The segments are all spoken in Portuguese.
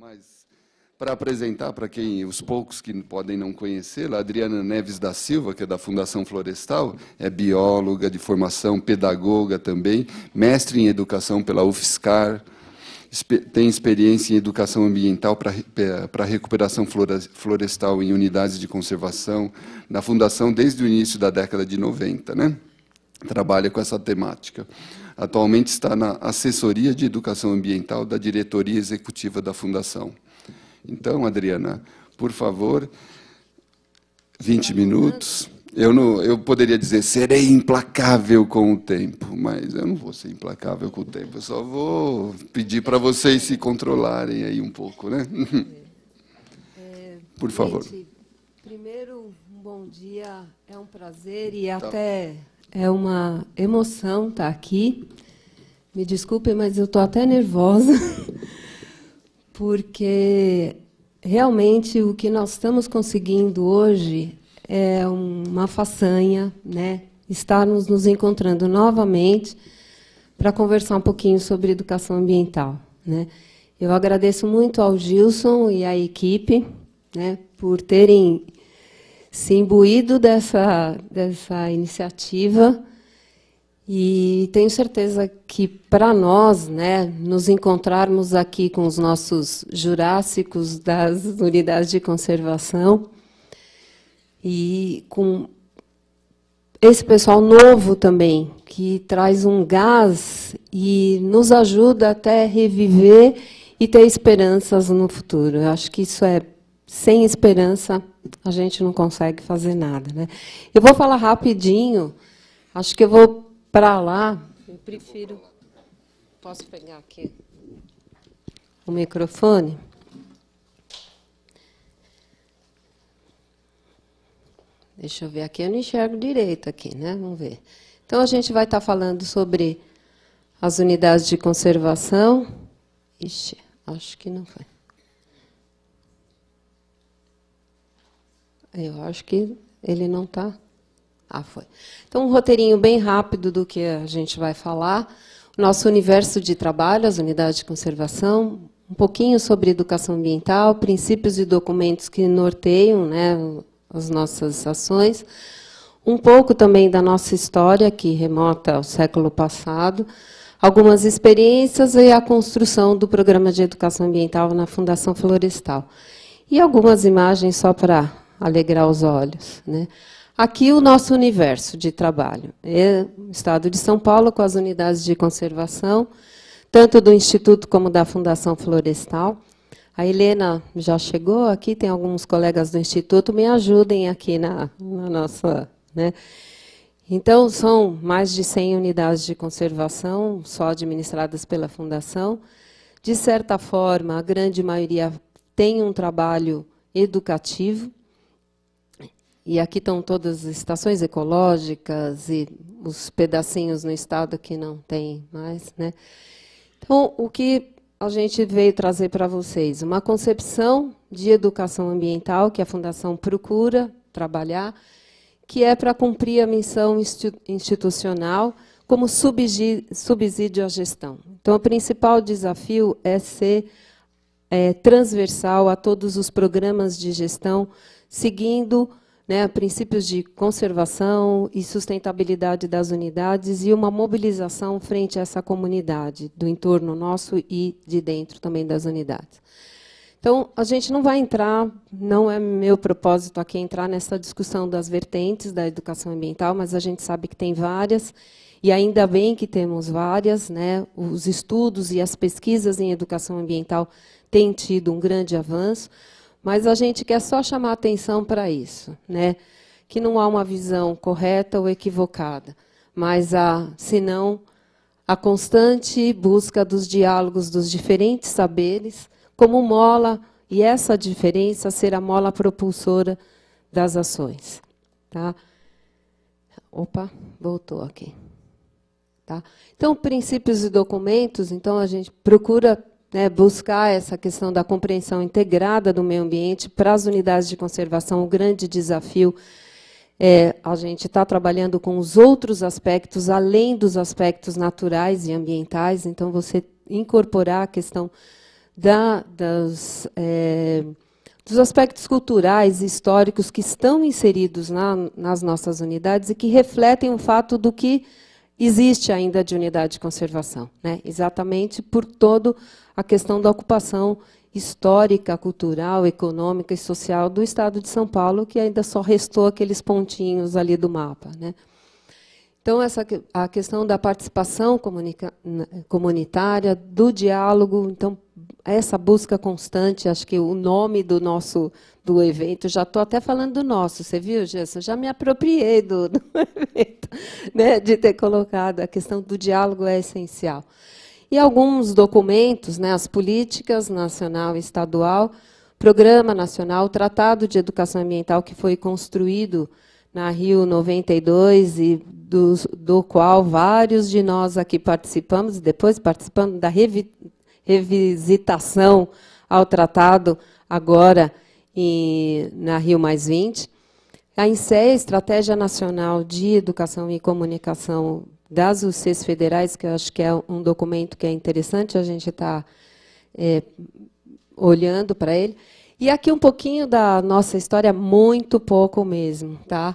Mas, para apresentar para quem os poucos que podem não conhecê-la, Adriana Neves da Silva, que é da Fundação Florestal, é bióloga de formação, pedagoga também, mestre em educação pela UFSCar, tem experiência em educação ambiental para eh, recuperação florestal em unidades de conservação na Fundação desde o início da década de 90. Né? Trabalha com essa temática. Atualmente está na assessoria de educação ambiental da diretoria executiva da Fundação. Então, Adriana, por favor, 20 minutos. Eu, não, eu poderia dizer, serei implacável com o tempo, mas eu não vou ser implacável com o tempo, eu só vou pedir para vocês se controlarem aí um pouco, né? É, por favor. Gente, primeiro, um bom dia, é um prazer e tá. até é uma emoção estar tá aqui. Me desculpe, mas eu estou até nervosa, porque realmente o que nós estamos conseguindo hoje é uma façanha, né? Estarmos nos encontrando novamente para conversar um pouquinho sobre educação ambiental, né? Eu agradeço muito ao Gilson e à equipe, né, por terem se imbuído dessa, dessa iniciativa. E tenho certeza que para nós, né, nos encontrarmos aqui com os nossos jurássicos das unidades de conservação e com esse pessoal novo também, que traz um gás e nos ajuda até reviver e ter esperanças no futuro. Eu acho que isso é sem esperança, a gente não consegue fazer nada. Né? Eu vou falar rapidinho, acho que eu vou para lá, eu prefiro. Posso pegar aqui o microfone? Deixa eu ver aqui, eu não enxergo direito aqui, né? Vamos ver. Então a gente vai estar tá falando sobre as unidades de conservação. Ixi, acho que não foi. Eu acho que ele não está. Ah, foi. Então, um roteirinho bem rápido do que a gente vai falar. O Nosso universo de trabalho, as unidades de conservação, um pouquinho sobre educação ambiental, princípios e documentos que norteiam né, as nossas ações, um pouco também da nossa história, que remota ao século passado, algumas experiências e a construção do programa de educação ambiental na Fundação Florestal. E algumas imagens só para alegrar os olhos. Né? Aqui o nosso universo de trabalho. É o Estado de São Paulo, com as unidades de conservação, tanto do Instituto como da Fundação Florestal. A Helena já chegou aqui, tem alguns colegas do Instituto, me ajudem aqui na, na nossa. Né? Então, são mais de 100 unidades de conservação, só administradas pela Fundação. De certa forma, a grande maioria tem um trabalho educativo, e aqui estão todas as estações ecológicas e os pedacinhos no estado que não tem mais. Né? Então, o que a gente veio trazer para vocês? Uma concepção de educação ambiental que a Fundação procura trabalhar, que é para cumprir a missão institucional como subsídio à gestão. Então, o principal desafio é ser é, transversal a todos os programas de gestão, seguindo né, princípios de conservação e sustentabilidade das unidades e uma mobilização frente a essa comunidade do entorno nosso e de dentro também das unidades. Então, a gente não vai entrar, não é meu propósito aqui entrar nessa discussão das vertentes da educação ambiental, mas a gente sabe que tem várias e ainda bem que temos várias, né? Os estudos e as pesquisas em educação ambiental têm tido um grande avanço. Mas a gente quer só chamar atenção para isso, né? Que não há uma visão correta ou equivocada, mas há, senão, a constante busca dos diálogos dos diferentes saberes como mola e essa diferença ser a mola propulsora das ações, tá? Opa, voltou aqui. Tá? Então, princípios e documentos, então a gente procura né, buscar essa questão da compreensão integrada do meio ambiente para as unidades de conservação, o grande desafio é a gente está trabalhando com os outros aspectos, além dos aspectos naturais e ambientais, então você incorporar a questão da, das, é, dos aspectos culturais e históricos que estão inseridos na, nas nossas unidades e que refletem o fato do que existe ainda de unidade de conservação, né? exatamente por todo a questão da ocupação histórica, cultural, econômica e social do Estado de São Paulo, que ainda só restou aqueles pontinhos ali do mapa. Né? Então, essa, a questão da participação comunitária, do diálogo, então, essa busca constante, acho que o nome do nosso do evento, já estou até falando do nosso, você viu, Gerson? Já me apropriei do, do evento, né, de ter colocado. A questão do diálogo é essencial e alguns documentos, né, as políticas nacional e estadual, Programa Nacional, o Tratado de Educação Ambiental que foi construído na Rio 92 e do, do qual vários de nós aqui participamos, e depois participando da revi, revisitação ao tratado agora na Rio Mais 20. A INSEE, Estratégia Nacional de Educação e Comunicação das UCs federais, que eu acho que é um documento que é interessante a gente estar tá, é, olhando para ele. E aqui um pouquinho da nossa história, muito pouco mesmo. Tá?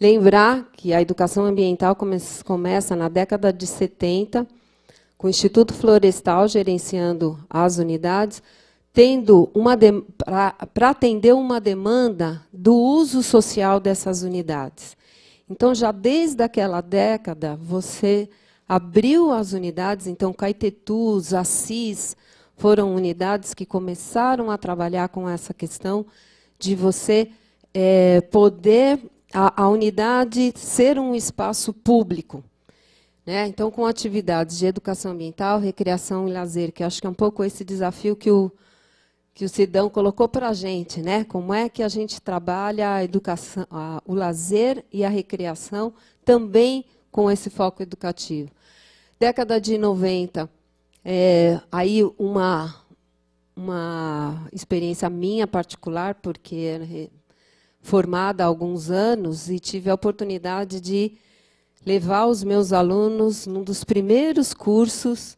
Lembrar que a educação ambiental come começa na década de 70, com o Instituto Florestal gerenciando as unidades, tendo uma para atender uma demanda do uso social dessas unidades. Então, já desde aquela década, você abriu as unidades, então Caetetus, Assis, foram unidades que começaram a trabalhar com essa questão de você é, poder, a, a, unidade ser um espaço público. Né? Então, com atividades de educação ambiental, recreação e lazer, que acho que é um pouco esse desafio que o que o Sidão colocou para a gente, né? Como é que a gente trabalha a educação, a, o lazer e a recreação também com esse foco educativo. Década de 90, é, aí uma, uma experiência minha particular, porque formada há alguns anos e tive a oportunidade de levar os meus alunos num dos primeiros cursos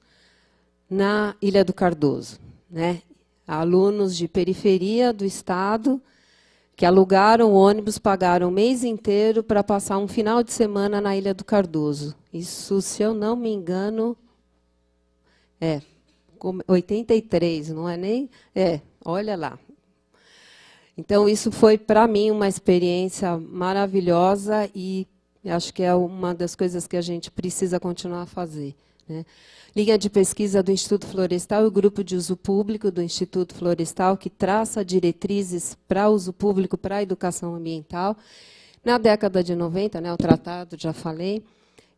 na Ilha do Cardoso. Né? alunos de periferia do estado que alugaram ônibus, pagaram o mês inteiro para passar um final de semana na Ilha do Cardoso. Isso, se eu não me engano, é 83, não é nem? É, olha lá. Então isso foi para mim uma experiência maravilhosa e acho que é uma das coisas que a gente precisa continuar a fazer. Né? Linha de pesquisa do Instituto Florestal e o grupo de uso público do Instituto Florestal, que traça diretrizes para uso público, para a educação ambiental. Na década de 90, né, o tratado, já falei.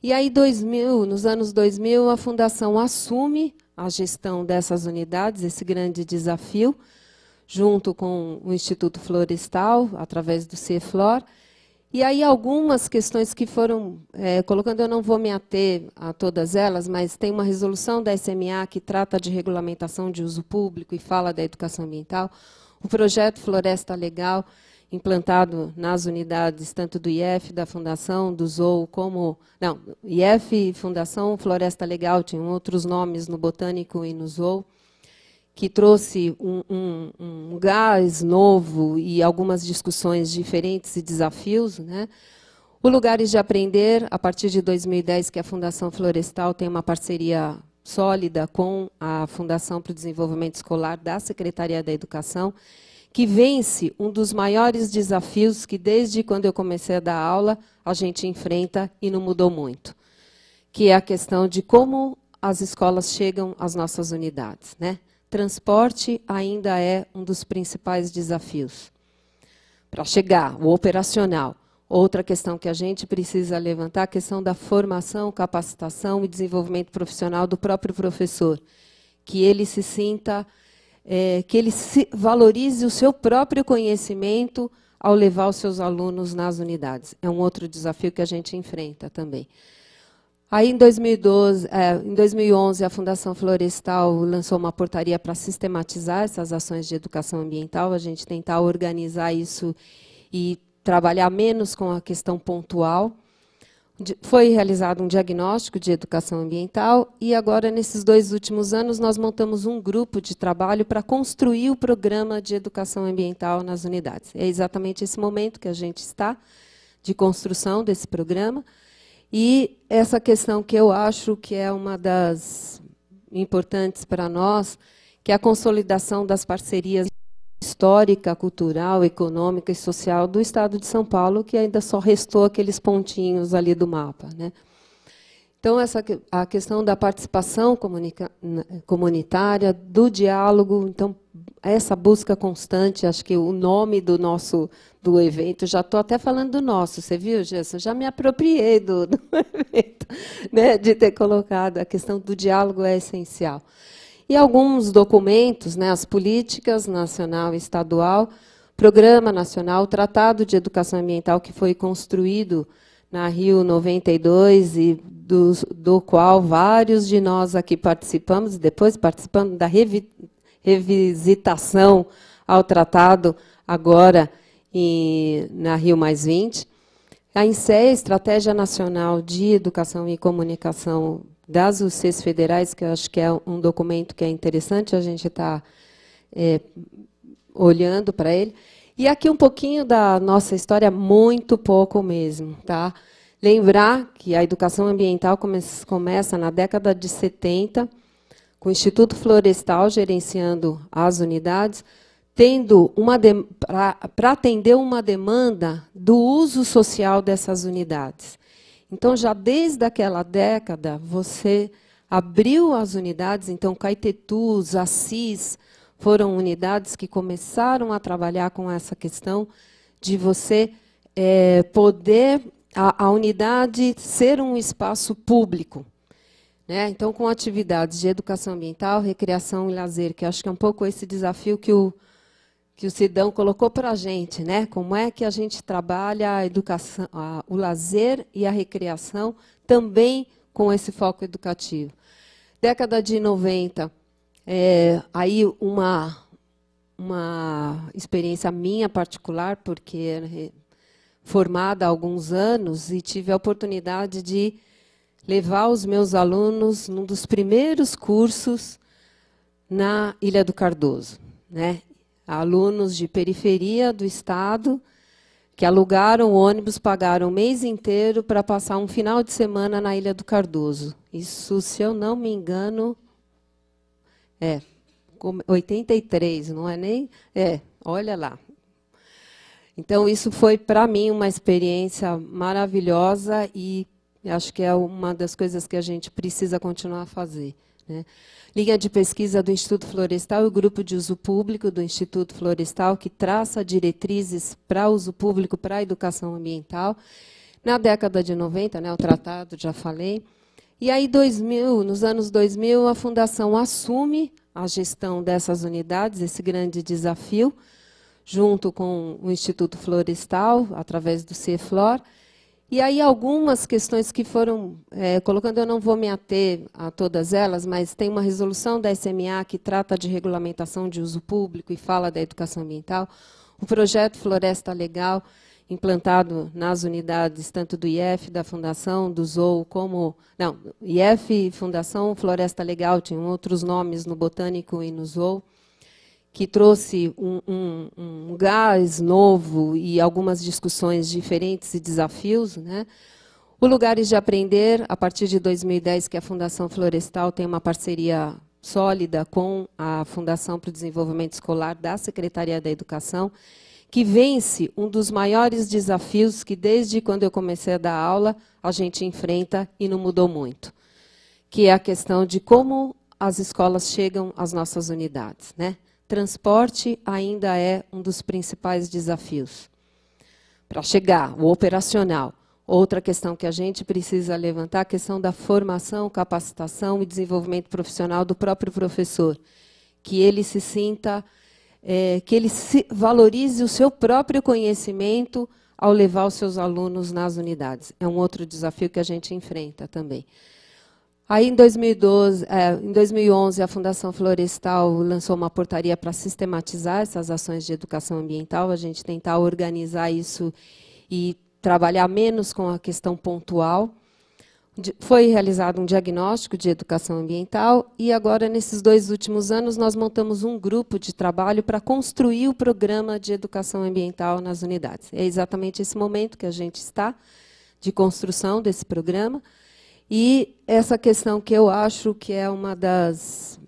E aí, 2000, nos anos 2000, a Fundação assume a gestão dessas unidades, esse grande desafio, junto com o Instituto Florestal, através do CEFLOR, e aí algumas questões que foram é, colocando, eu não vou me ater a todas elas, mas tem uma resolução da SMA que trata de regulamentação de uso público e fala da educação ambiental, o projeto Floresta Legal, implantado nas unidades tanto do IEF, da Fundação, do ZOU, como... Não, IEF, Fundação, Floresta Legal, tinham outros nomes no Botânico e no ZOU que trouxe um, um, um, gás novo e algumas discussões diferentes e desafios. Né? O Lugares de Aprender, a partir de 2010, que a Fundação Florestal tem uma parceria sólida com a Fundação para o Desenvolvimento Escolar da Secretaria da Educação, que vence um dos maiores desafios que, desde quando eu comecei a dar aula, a gente enfrenta e não mudou muito, que é a questão de como as escolas chegam às nossas unidades. Né? transporte ainda é um dos principais desafios. Para chegar, o operacional. Outra questão que a gente precisa levantar, a questão da formação, capacitação e desenvolvimento profissional do próprio professor. Que ele se sinta, é, que ele valorize o seu próprio conhecimento ao levar os seus alunos nas unidades. É um outro desafio que a gente enfrenta também. Aí, em, 2012, é, em 2011, a Fundação Florestal lançou uma portaria para sistematizar essas ações de educação ambiental, a gente tentar organizar isso e trabalhar menos com a questão pontual. Foi realizado um diagnóstico de educação ambiental e agora, nesses dois últimos anos, nós montamos um grupo de trabalho para construir o programa de educação ambiental nas unidades. É exatamente esse momento que a gente está de construção desse programa. E essa questão que eu acho que é uma das importantes para nós, que é a consolidação das parcerias histórica, cultural, econômica e social do Estado de São Paulo, que ainda só restou aqueles pontinhos ali do mapa. Né? Então, essa, a questão da participação comunitária, do diálogo, então, essa busca constante, acho que o nome do nosso do evento, já estou até falando do nosso, você viu, Gerson? Já me apropriei do, do evento, né, de ter colocado a questão do diálogo é essencial. E alguns documentos, né, as políticas nacional e estadual, Programa Nacional, o Tratado de Educação Ambiental que foi construído na Rio 92 e do, do qual vários de nós aqui participamos, depois participamos da revisitação ao tratado agora na Rio Mais 20. A INSEA, Estratégia Nacional de Educação e Comunicação das UCs Federais, que eu acho que é um documento que é interessante a gente estar tá, é, olhando para ele. E aqui um pouquinho da nossa história, muito pouco mesmo. Tá? Lembrar que a educação ambiental come começa na década de 70, com o Instituto Florestal gerenciando as unidades, tendo uma para atender uma demanda do uso social dessas unidades. Então, já desde aquela década, você abriu as unidades, então Caetetus, Assis, foram unidades que começaram a trabalhar com essa questão de você é, poder, a, a unidade ser um espaço público. Né? Então, com atividades de educação ambiental, recreação e lazer, que acho que é um pouco esse desafio que o, que o Sidão colocou para a gente, né? Como é que a gente trabalha a educação, a, o lazer e a recreação também com esse foco educativo. Década de 90, é, aí uma, uma experiência minha particular, porque formada há alguns anos e tive a oportunidade de levar os meus alunos num dos primeiros cursos na Ilha do Cardoso, né? Alunos de periferia do estado que alugaram ônibus, pagaram o mês inteiro para passar um final de semana na Ilha do Cardoso. Isso, se eu não me engano, é 83, não é nem? É, olha lá. Então isso foi para mim uma experiência maravilhosa e eu acho que é uma das coisas que a gente precisa continuar a fazer. Né? Linha de pesquisa do Instituto Florestal e o grupo de uso público do Instituto Florestal, que traça diretrizes para uso público, para a educação ambiental. Na década de 90, né, o tratado, já falei. E aí, 2000, nos anos 2000, a Fundação assume a gestão dessas unidades, esse grande desafio, junto com o Instituto Florestal, através do CEFLOR. E aí algumas questões que foram é, colocando, eu não vou me ater a todas elas, mas tem uma resolução da SMA que trata de regulamentação de uso público e fala da educação ambiental, o projeto Floresta Legal, implantado nas unidades tanto do IF, da Fundação, do ZOU, como... Não, IF, Fundação, Floresta Legal, tinham outros nomes no Botânico e no ZOU que trouxe um, um, um, gás novo e algumas discussões diferentes e desafios. Né? O Lugares de Aprender, a partir de 2010, que a Fundação Florestal tem uma parceria sólida com a Fundação para o Desenvolvimento Escolar da Secretaria da Educação, que vence um dos maiores desafios que, desde quando eu comecei a dar aula, a gente enfrenta e não mudou muito, que é a questão de como as escolas chegam às nossas unidades. Né? transporte ainda é um dos principais desafios. Para chegar, o operacional. Outra questão que a gente precisa levantar, a questão da formação, capacitação e desenvolvimento profissional do próprio professor. Que ele se sinta, é, que ele valorize o seu próprio conhecimento ao levar os seus alunos nas unidades. É um outro desafio que a gente enfrenta também. Aí, em, 2012, é, em 2011, a Fundação Florestal lançou uma portaria para sistematizar essas ações de educação ambiental, a gente tentar organizar isso e trabalhar menos com a questão pontual. Foi realizado um diagnóstico de educação ambiental e agora, nesses dois últimos anos, nós montamos um grupo de trabalho para construir o programa de educação ambiental nas unidades. É exatamente esse momento que a gente está de construção desse programa. E essa questão que eu acho que é uma das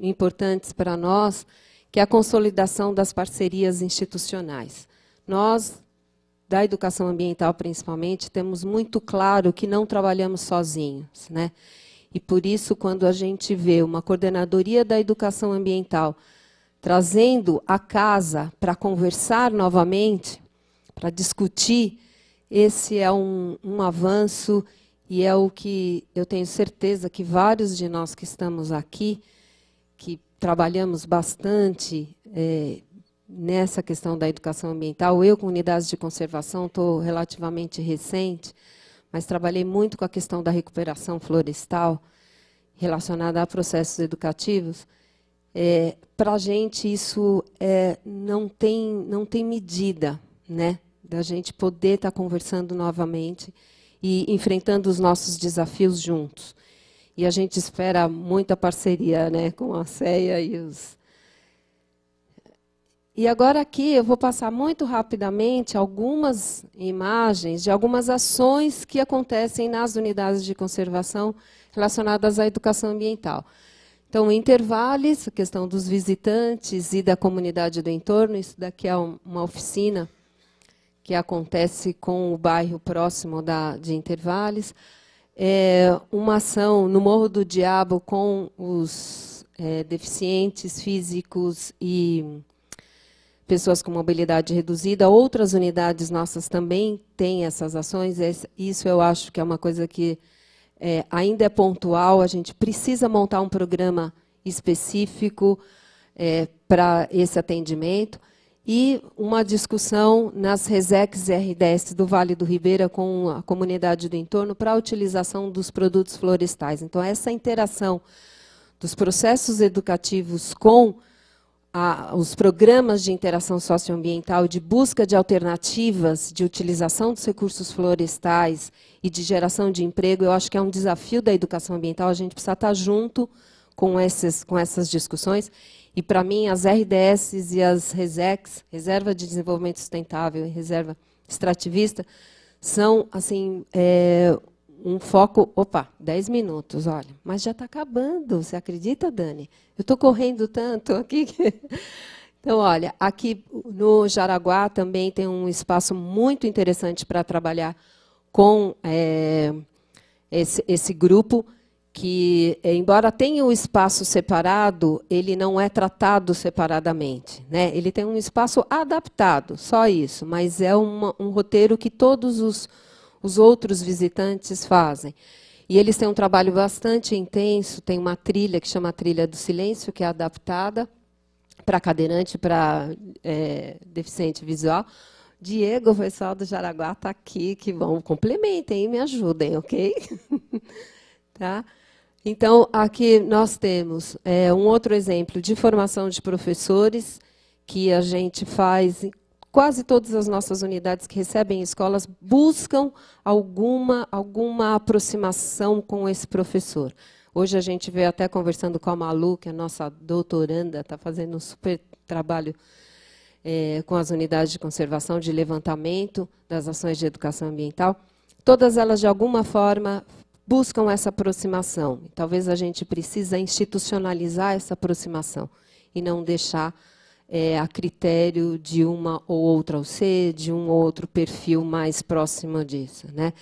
importantes para nós, que é a consolidação das parcerias institucionais. Nós, da educação ambiental principalmente, temos muito claro que não trabalhamos sozinhos. Né? E por isso, quando a gente vê uma coordenadoria da educação ambiental trazendo a casa para conversar novamente, para discutir, esse é um, um avanço e é o que eu tenho certeza que vários de nós que estamos aqui, que trabalhamos bastante é, nessa questão da educação ambiental, eu com unidades de conservação estou relativamente recente, mas trabalhei muito com a questão da recuperação florestal relacionada a processos educativos. É, Para a gente isso é, não tem não tem medida, né, da gente poder estar tá conversando novamente e enfrentando os nossos desafios juntos. E a gente espera muita parceria né, com a CEA e os. E agora aqui eu vou passar muito rapidamente algumas imagens de algumas ações que acontecem nas unidades de conservação relacionadas à educação ambiental. Então, intervalos a questão dos visitantes e da comunidade do entorno, isso daqui é uma oficina que acontece com o bairro próximo da, de Intervales, é, uma ação no Morro do Diabo com os é, deficientes físicos e pessoas com mobilidade reduzida. Outras unidades nossas também têm essas ações. Isso eu acho que é uma coisa que é, ainda é pontual. A gente precisa montar um programa específico é, para esse atendimento e uma discussão nas Resex RDS do Vale do Ribeira com a comunidade do entorno para a utilização dos produtos florestais. Então, essa interação dos processos educativos com a, os programas de interação socioambiental, de busca de alternativas de utilização dos recursos florestais e de geração de emprego, eu acho que é um desafio da educação ambiental. A gente precisa estar junto com, essas com essas discussões. E para mim, as RDS e as RESEX, Reserva de Desenvolvimento Sustentável e Reserva Extrativista, são assim é, um foco. Opa, 10 minutos, olha. Mas já está acabando, você acredita, Dani? Eu estou correndo tanto aqui. Que... Então, olha, aqui no Jaraguá também tem um espaço muito interessante para trabalhar com é, esse, esse grupo que, eh, embora tenha um espaço separado, ele não é tratado separadamente. Né? Ele tem um espaço adaptado, só isso, mas é uma, um roteiro que todos os, os outros visitantes fazem. E eles têm um trabalho bastante intenso, tem uma trilha que chama Trilha do Silêncio, que é adaptada para cadeirante, para é, eh, deficiente visual. Diego, o pessoal do Jaraguá está aqui, que vão, complementem e me ajudem, ok? Tá? Então, aqui nós temos é, um outro exemplo de formação de professores, que a gente faz quase todas as nossas unidades que recebem escolas buscam alguma, alguma aproximação com esse professor. Hoje a gente veio até conversando com a Malu, que é a nossa doutoranda, está fazendo um super trabalho é, com as unidades de conservação, de levantamento das ações de educação ambiental. Todas elas, de alguma forma, buscam essa aproximação. Talvez a gente precisa institucionalizar essa aproximação e não deixar é, a critério de uma ou outra ser de um ou outro perfil mais próximo disso. Né?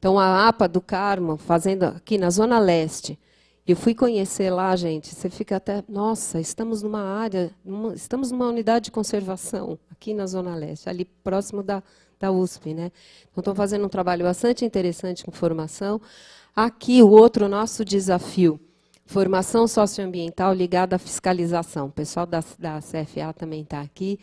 Então, a APA do Carmo, fazendo aqui na Zona Leste, eu fui conhecer lá, gente, você fica até, nossa, estamos numa área, numa, estamos numa unidade de conservação, aqui na Zona Leste, ali próximo da, da USP, né? Então, estão fazendo um trabalho bastante interessante com formação. Aqui, o outro nosso desafio, formação socioambiental ligada à fiscalização. O pessoal da, da CFA também está aqui.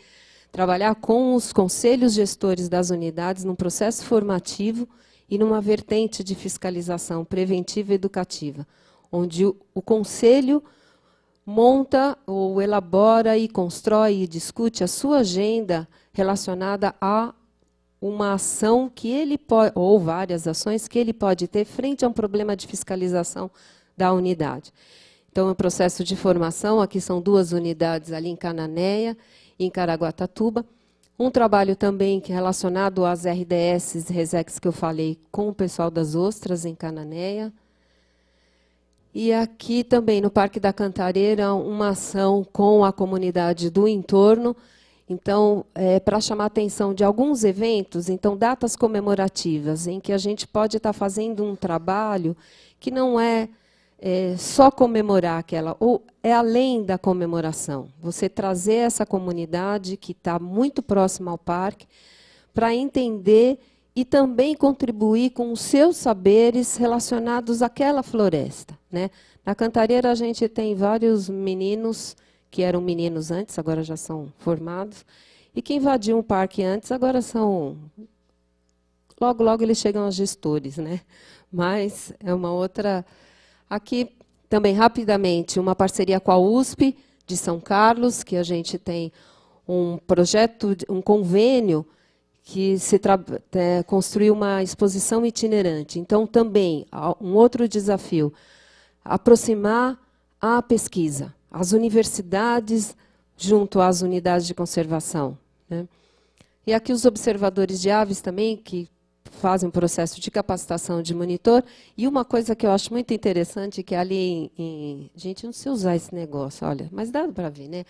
Trabalhar com os conselhos gestores das unidades num processo formativo e numa vertente de fiscalização preventiva e educativa onde o, o conselho monta ou elabora e constrói e discute a sua agenda relacionada a uma ação que ele pode, ou várias ações que ele pode ter frente a um problema de fiscalização da unidade. Então, o é processo de formação, aqui são duas unidades ali em Cananéia e em Caraguatatuba. Um trabalho também é relacionado às RDS, RESEX que eu falei, com o pessoal das ostras em Cananéia. E aqui também no Parque da Cantareira, uma ação com a comunidade do entorno. Então, é, para chamar a atenção de alguns eventos, então datas comemorativas, em que a gente pode estar tá fazendo um trabalho que não é, é só comemorar aquela, ou é além da comemoração. Você trazer essa comunidade que está muito próxima ao parque para entender e também contribuir com os seus saberes relacionados àquela floresta. Né? Na Cantareira a gente tem vários meninos que eram meninos antes, agora já são formados, e que invadiam o parque antes, agora são. Logo, logo eles chegam aos gestores, né? Mas é uma outra. Aqui também, rapidamente, uma parceria com a USP de São Carlos, que a gente tem um projeto, um convênio que se é, construiu uma exposição itinerante. Então, também, um outro desafio aproximar a pesquisa, as universidades junto às unidades de conservação. Né? E aqui os observadores de aves também, que fazem um processo de capacitação de monitor. E uma coisa que eu acho muito interessante, que ali em... em gente, não sei usar esse negócio, olha, mas dá para ver, né?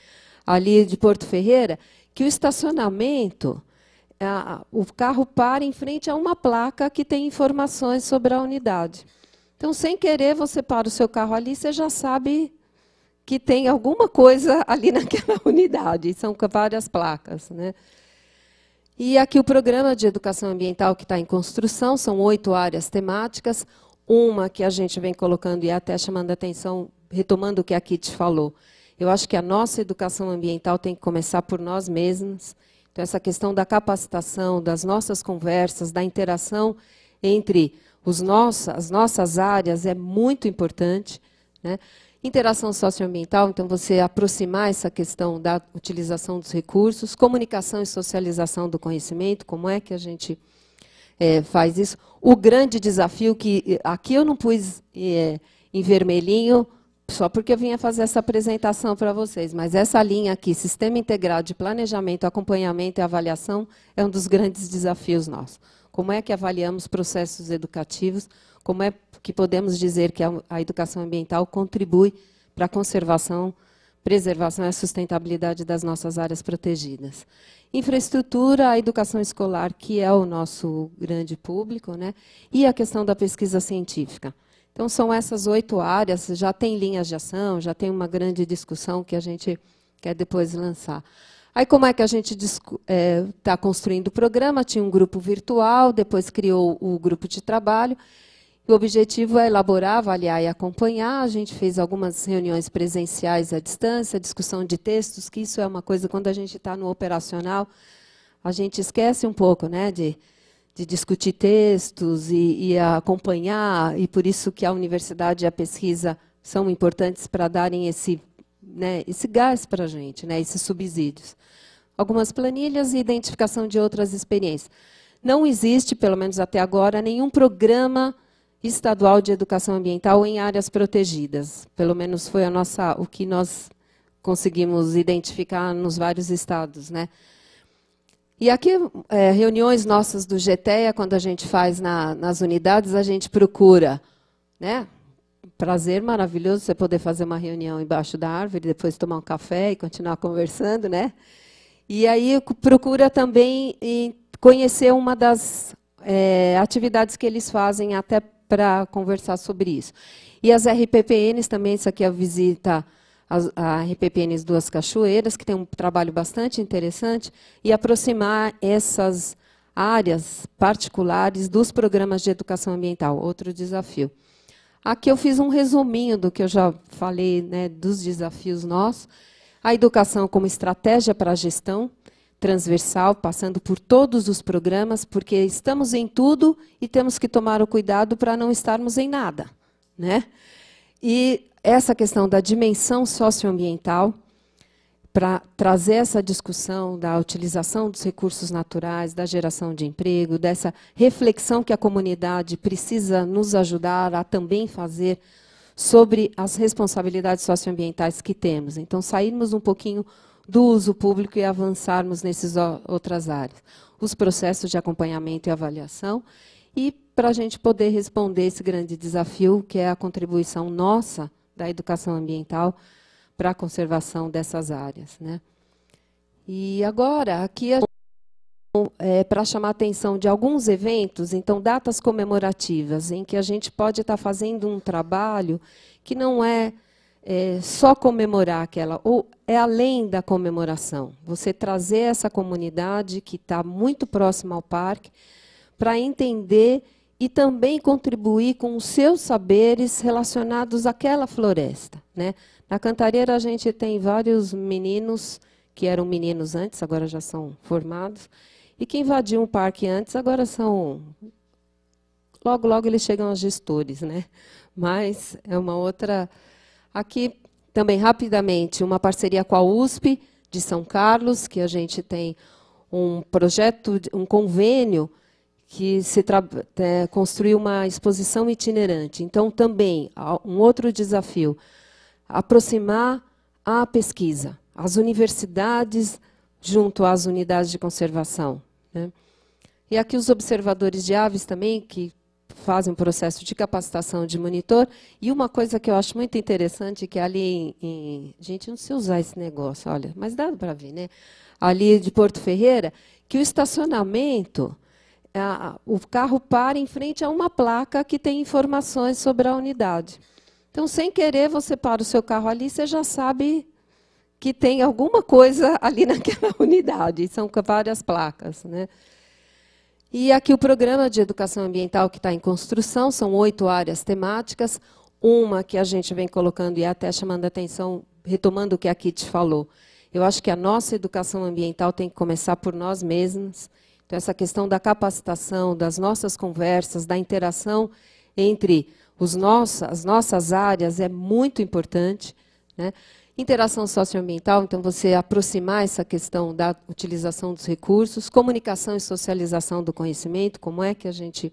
Ali de Porto Ferreira, que o estacionamento, a, o carro para em frente a uma placa que tem informações sobre a unidade. Então, sem querer, você para o seu carro ali, você já sabe que tem alguma coisa ali naquela unidade. São várias placas. Né? E aqui o programa de educação ambiental que está em construção, são oito áreas temáticas. Uma que a gente vem colocando e é até chamando a atenção, retomando o que a Kit falou. Eu acho que a nossa educação ambiental tem que começar por nós mesmos. Então, essa questão da capacitação, das nossas conversas, da interação entre os nossos, as nossas áreas é muito importante. Né? Interação socioambiental, então você aproximar essa questão da utilização dos recursos, comunicação e socialização do conhecimento, como é que a gente é, faz isso. O grande desafio que aqui eu não pus é, em vermelhinho, só porque eu vinha fazer essa apresentação para vocês, mas essa linha aqui, Sistema Integrado de Planejamento, Acompanhamento e Avaliação, é um dos grandes desafios nossos. Como é que avaliamos processos educativos? Como é que podemos dizer que a, a educação ambiental contribui para a conservação, preservação e sustentabilidade das nossas áreas protegidas? Infraestrutura, a educação escolar, que é o nosso grande público, né? e a questão da pesquisa científica. Então, são essas oito áreas, já tem linhas de ação, já tem uma grande discussão que a gente quer depois lançar. Aí como é que a gente está é, tá construindo o programa? Tinha um grupo virtual, depois criou o grupo de trabalho. O objetivo é elaborar, avaliar e acompanhar. A gente fez algumas reuniões presenciais à distância, discussão de textos, que isso é uma coisa, quando a gente está no operacional, a gente esquece um pouco né, de, de discutir textos e, e acompanhar, e por isso que a universidade e a pesquisa são importantes para darem esse né, esse gás para a gente, né, esses subsídios. Algumas planilhas e identificação de outras experiências. Não existe, pelo menos até agora, nenhum programa estadual de educação ambiental em áreas protegidas. Pelo menos foi a nossa, o que nós conseguimos identificar nos vários estados, né? E aqui, é, reuniões nossas do GTEA, quando a gente faz na, nas unidades, a gente procura né, prazer maravilhoso você poder fazer uma reunião embaixo da árvore, depois tomar um café e continuar conversando, né? E aí procura também conhecer uma das é, atividades que eles fazem até para conversar sobre isso. E as RPPNs também, isso aqui é a visita à RPPNs Duas Cachoeiras, que tem um trabalho bastante interessante, e aproximar essas áreas particulares dos programas de educação ambiental, outro desafio. Aqui eu fiz um resuminho do que eu já falei, né, dos desafios nossos. A educação como estratégia para a gestão transversal, passando por todos os programas, porque estamos em tudo e temos que tomar o cuidado para não estarmos em nada, né? E essa questão da dimensão socioambiental, para trazer essa discussão da utilização dos recursos naturais, da geração de emprego, dessa reflexão que a comunidade precisa nos ajudar a também fazer sobre as responsabilidades socioambientais que temos. Então, sairmos um pouquinho do uso público e avançarmos nessas outras áreas. Os processos de acompanhamento e avaliação e para a gente poder responder esse grande desafio que é a contribuição nossa da educação ambiental para a conservação dessas áreas. Né? E agora, aqui a é, para chamar a atenção de alguns eventos, então datas comemorativas, em que a gente pode estar tá fazendo um trabalho que não é, é só comemorar aquela, ou é além da comemoração. Você trazer essa comunidade que está muito próxima ao parque para entender e também contribuir com os seus saberes relacionados àquela floresta. Né? Na Cantareira a gente tem vários meninos que eram meninos antes, agora já são formados, e que invadiam o parque antes, agora são. Logo, logo eles chegam aos gestores, né? Mas é uma outra. Aqui também, rapidamente, uma parceria com a USP de São Carlos, que a gente tem um projeto, um convênio que se é, construiu uma exposição itinerante. Então, também, um outro desafio aproximar a pesquisa, as universidades junto às unidades de conservação. Né? E aqui os observadores de aves também, que fazem um processo de capacitação de monitor. E uma coisa que eu acho muito interessante, que ali em... gente, não sei usar esse negócio, olha, mas dá para ver, né? Ali de Porto Ferreira, que o estacionamento, a, o carro para em frente a uma placa que tem informações sobre a unidade. Então, sem querer, você para o seu carro ali, você já sabe que tem alguma coisa ali naquela unidade. São várias placas. Né? E aqui o programa de educação ambiental que está em construção, são oito áreas temáticas. Uma que a gente vem colocando e é até chamando a atenção, retomando o que a Kit falou. Eu acho que a nossa educação ambiental tem que começar por nós mesmos. Então, essa questão da capacitação, das nossas conversas, da interação entre as nossas áreas é muito importante. Né? Interação socioambiental, então você aproximar essa questão da utilização dos recursos, comunicação e socialização do conhecimento, como é que a gente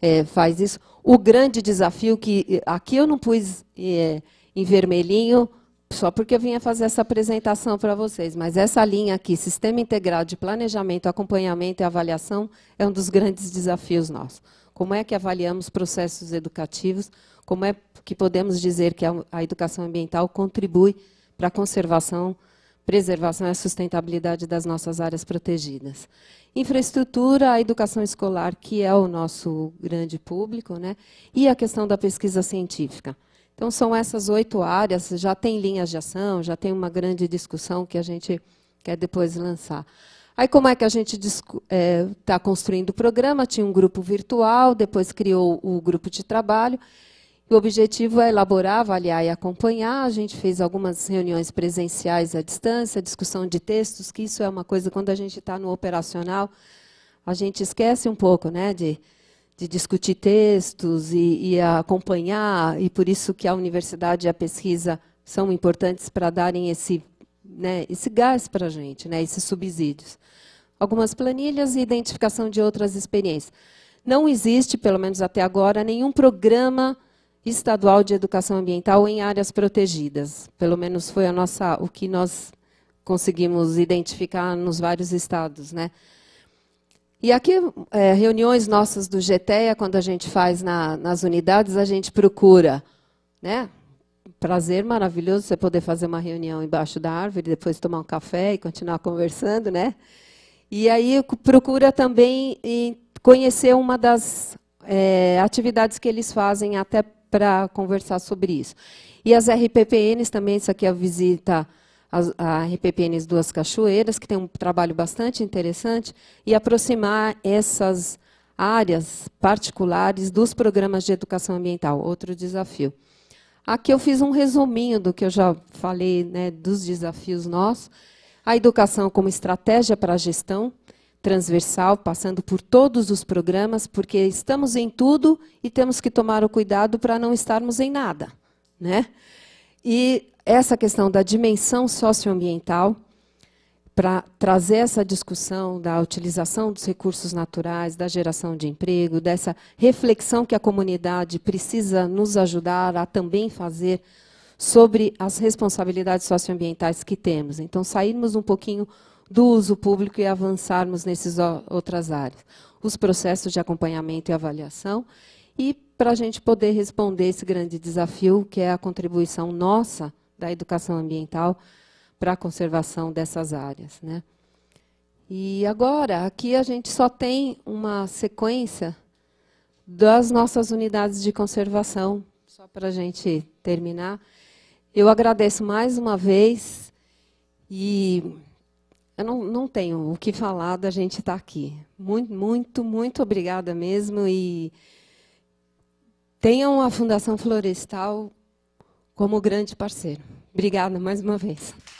é, faz isso. O grande desafio que aqui eu não pus é, em vermelhinho, só porque eu vinha fazer essa apresentação para vocês, mas essa linha aqui, Sistema Integrado de Planejamento, Acompanhamento e Avaliação, é um dos grandes desafios nossos como é que avaliamos processos educativos, como é que podemos dizer que a, educação ambiental contribui para a conservação, preservação e a sustentabilidade das nossas áreas protegidas. Infraestrutura, a educação escolar, que é o nosso grande público, né? e a questão da pesquisa científica. Então, são essas oito áreas, já tem linhas de ação, já tem uma grande discussão que a gente quer depois lançar. Aí como é que a gente está é, tá construindo o programa? Tinha um grupo virtual, depois criou o grupo de trabalho. O objetivo é elaborar, avaliar e acompanhar. A gente fez algumas reuniões presenciais à distância, discussão de textos, que isso é uma coisa, quando a gente está no operacional, a gente esquece um pouco né, de, de discutir textos e, e acompanhar, e por isso que a universidade e a pesquisa são importantes para darem esse né, esse gás para a gente, né, esses subsídios. Algumas planilhas e identificação de outras experiências. Não existe, pelo menos até agora, nenhum programa estadual de educação ambiental em áreas protegidas. Pelo menos foi a nossa, o que nós conseguimos identificar nos vários estados, né? E aqui, é, reuniões nossas do GTEA, quando a gente faz na, nas unidades, a gente procura, né? prazer maravilhoso você poder fazer uma reunião embaixo da árvore, depois tomar um café e continuar conversando, né? E aí procura também conhecer uma das é, atividades que eles fazem até para conversar sobre isso. E as RPPNs também, isso aqui é a visita às RPPNs Duas Cachoeiras, que tem um trabalho bastante interessante, e aproximar essas áreas particulares dos programas de educação ambiental, outro desafio. Aqui eu fiz um resuminho do que eu já falei, né, dos desafios nossos. A educação como estratégia para a gestão transversal, passando por todos os programas, porque estamos em tudo e temos que tomar o cuidado para não estarmos em nada, né? E essa questão da dimensão socioambiental, para trazer essa discussão da utilização dos recursos naturais, da geração de emprego, dessa reflexão que a comunidade precisa nos ajudar a também fazer sobre as responsabilidades socioambientais que temos. Então, sairmos um pouquinho do uso público e avançarmos nessas outras áreas. Os processos de acompanhamento e avaliação e para a gente poder responder esse grande desafio que é a contribuição nossa da educação ambiental para a conservação dessas áreas. Né? E agora, aqui a gente só tem uma sequência das nossas unidades de conservação, só para a gente terminar. Eu agradeço mais uma vez e eu não, não tenho o que falar da gente estar tá aqui. Muito, muito, muito obrigada mesmo e tenham a Fundação Florestal como grande parceiro. Obrigada mais uma vez.